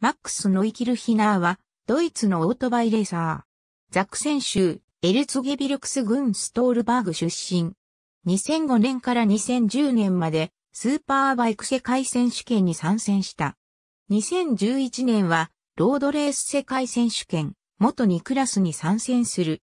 マックス・ノイキルヒナーは、ドイツのオートバイレーサー。ザクセン州、エルツゲビルクス郡ストールバーグ出身。2005年から2010年まで、スーパーバイク世界選手権に参戦した。2011年は、ロードレース世界選手権、元2クラスに参戦する。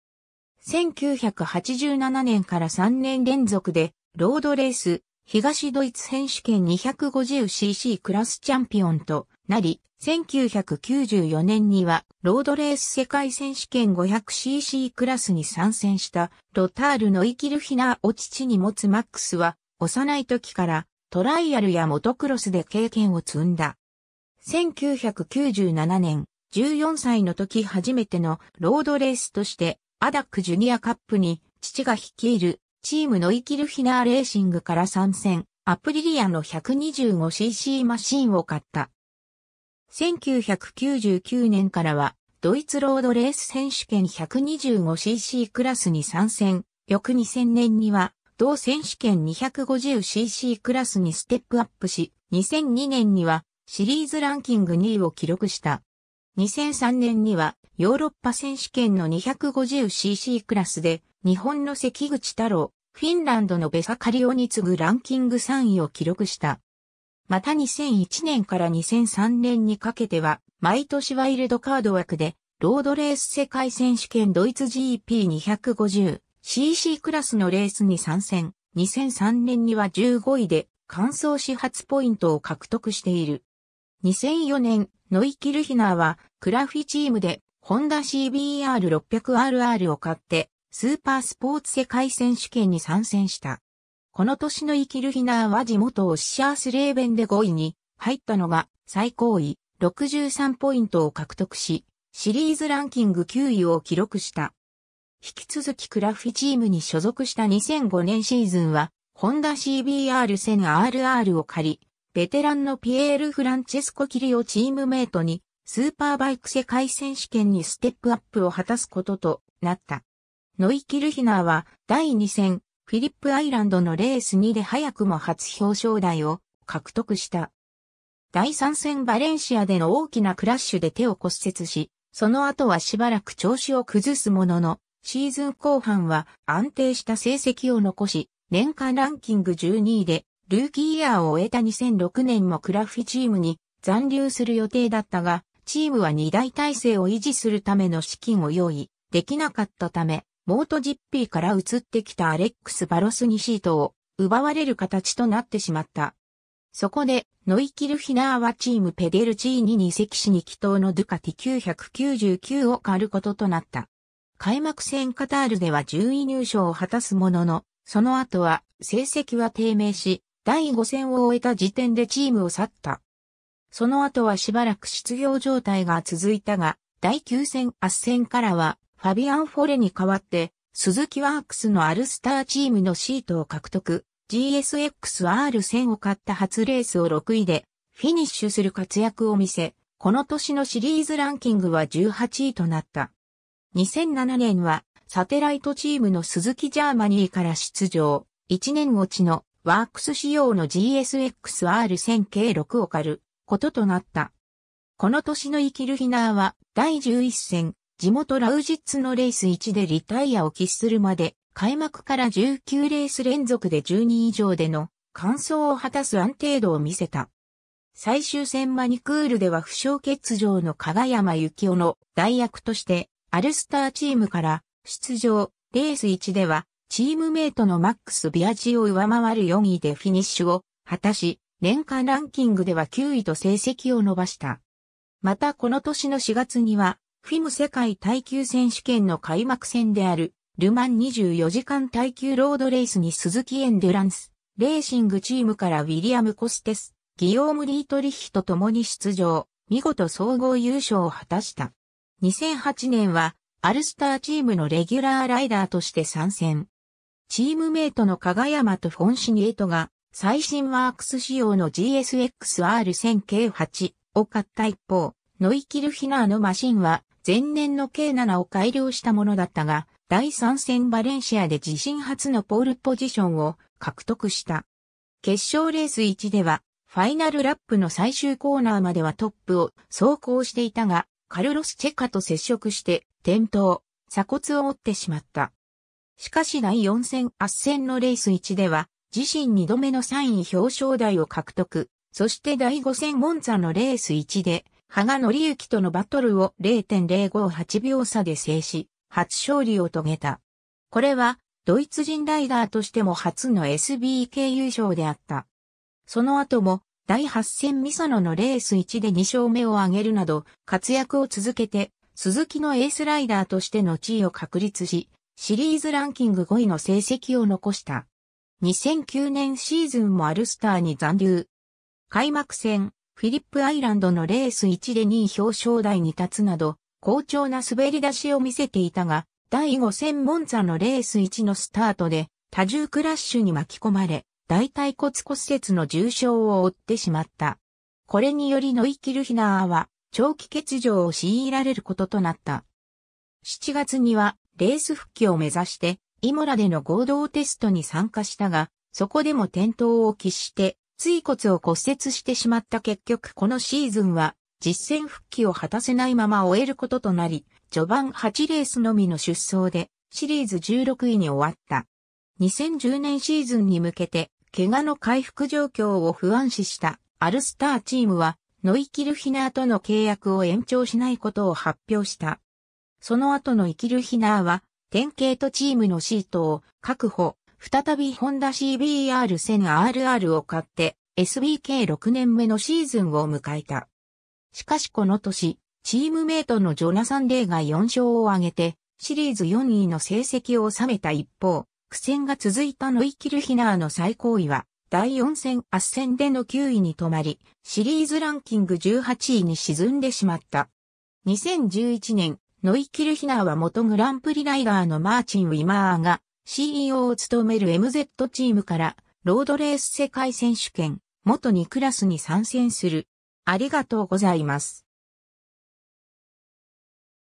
1987年から3年連続で、ロードレース、東ドイツ選手権 250cc クラスチャンピオンと、なり、1994年にはロードレース世界選手権 500cc クラスに参戦したロタールのイキルヒナーを父に持つマックスは幼い時からトライアルやモトクロスで経験を積んだ。1997年、14歳の時初めてのロードレースとしてアダックジュニアカップに父が率いるチームのイキルヒナーレーシングから参戦、アプリリアの 125cc マシンを買った。1999年からは、ドイツロードレース選手権 125cc クラスに参戦。翌2000年には、同選手権 250cc クラスにステップアップし、2002年にはシリーズランキング2位を記録した。2003年にはヨーロッパ選手権の 250cc クラスで日本の関口太郎、フィンランドのベサカリオに次ぐランキング3位を記録した。また2001年から2003年にかけては、毎年ワイルドカード枠で、ロードレース世界選手権ドイツ GP250cc クラスのレースに参戦。2003年には15位で、完走始発ポイントを獲得している。2004年、ノイキルヒナーは、クラフィチームで、ホンダ CBR600RR を買って、スーパースポーツ世界選手権に参戦した。この年のイキルヒナーは地元オッシャースレーベンで5位に入ったのが最高位63ポイントを獲得し、シリーズランキング9位を記録した。引き続きクラフィチームに所属した2005年シーズンは、ホンダ CBR1000RR を借り、ベテランのピエール・フランチェスコ・キリオチームメイトに、スーパーバイク世界選手権にステップアップを果たすこととなった。ノイキルヒナーは第2戦、フィリップアイランドのレース2で早くも初表彰台を獲得した。第3戦バレンシアでの大きなクラッシュで手を骨折し、その後はしばらく調子を崩すものの、シーズン後半は安定した成績を残し、年間ランキング12位で、ルーキーイヤーを終えた2006年もクラフィチームに残留する予定だったが、チームは2大体制を維持するための資金を用意できなかったため、モートジッピーから移ってきたアレックス・バロスにシートを奪われる形となってしまった。そこで、ノイキルヒナーはチームペデルチーニに移籍しに祈祷のドゥカティ999を買うこととなった。開幕戦カタールでは10位入賞を果たすものの、その後は成績は低迷し、第5戦を終えた時点でチームを去った。その後はしばらく失業状態が続いたが、第9戦圧戦からはファビアン・フォレに代わって、鈴木ワークスのアルスターチームのシートを獲得、GSX-R1000 を買った初レースを6位で、フィニッシュする活躍を見せ、この年のシリーズランキングは18位となった。2007年は、サテライトチームの鈴木ジャーマニーから出場、1年落ちのワークス仕様の GSX-R1000 計6を狩ることとなった。この年の生きるヒナーは第11戦地元ラウジッツのレース1でリタイアを喫するまで、開幕から19レース連続で1人以上での完走を果たす安定度を見せた。最終戦マニクールでは負傷欠場の加賀山幸雄の代役として、アルスターチームから出場、レース1では、チームメイトのマックス・ビアジを上回る4位でフィニッシュを果たし、年間ランキングでは9位と成績を伸ばした。またこの年の4月には、フィム世界耐久選手権の開幕戦である、ルマン24時間耐久ロードレースに鈴木エンデュランス、レーシングチームからウィリアム・コステス、ギオーム・リートリヒと共に出場、見事総合優勝を果たした。2008年は、アルスターチームのレギュラーライダーとして参戦。チームメイトの加賀山とフォンシニエトが、最新ワークス仕様の GSXR1000K8 を買った一方、ノイキルヒナーのマシンは、前年の K7 を改良したものだったが、第3戦バレンシアで自身初のポールポジションを獲得した。決勝レース1では、ファイナルラップの最終コーナーまではトップを走行していたが、カルロス・チェカと接触して転倒、鎖骨を折ってしまった。しかし第4戦圧戦のレース1では、自身2度目の3位表彰台を獲得、そして第5戦モンザのレース1で、羽賀則之とのバトルを0.058秒差で制し、初勝利を遂げた。これは、ドイツ人ライダーとしても初の SBK 優勝であった。その後も、第8戦ミサノのレース1で2勝目を挙げるなど、活躍を続けて、鈴木のエースライダーとしての地位を確立し、シリーズランキング5位の成績を残した。2009年シーズンもアルスターに残留。開幕戦、フィリップアイランドのレース1で2位表彰台に立つなど、好調な滑り出しを見せていたが、第5戦モンザのレース1のスタートで、多重クラッシュに巻き込まれ、大腿骨骨折の重傷を負ってしまった。これによりノイキルヒナーは、長期欠場を強いられることとなった。7月には、レース復帰を目指して、イモラでの合同テストに参加したが、そこでも転倒を喫して、椎骨を骨折してしまった結局このシーズンは実戦復帰を果たせないまま終えることとなり、序盤8レースのみの出走でシリーズ16位に終わった。2010年シーズンに向けて怪我の回復状況を不安視したアルスターチームはノイキルヒナーとの契約を延長しないことを発表した。その後のイキルヒナーは典型とチームのシートを確保再びホンダ CBR1000RR を買って SBK6 年目のシーズンを迎えた。しかしこの年、チームメイトのジョナサン・レイが4勝を挙げて、シリーズ4位の成績を収めた一方、苦戦が続いたノイ・キルヒナーの最高位は、第4戦圧戦での9位に止まり、シリーズランキング18位に沈んでしまった。2011年、ノイ・キルヒナーは元グランプリライダーのマーチン・ウィマーが、CEO を務める MZ チームから、ロードレース世界選手権、元2クラスに参戦する。ありがとうございます。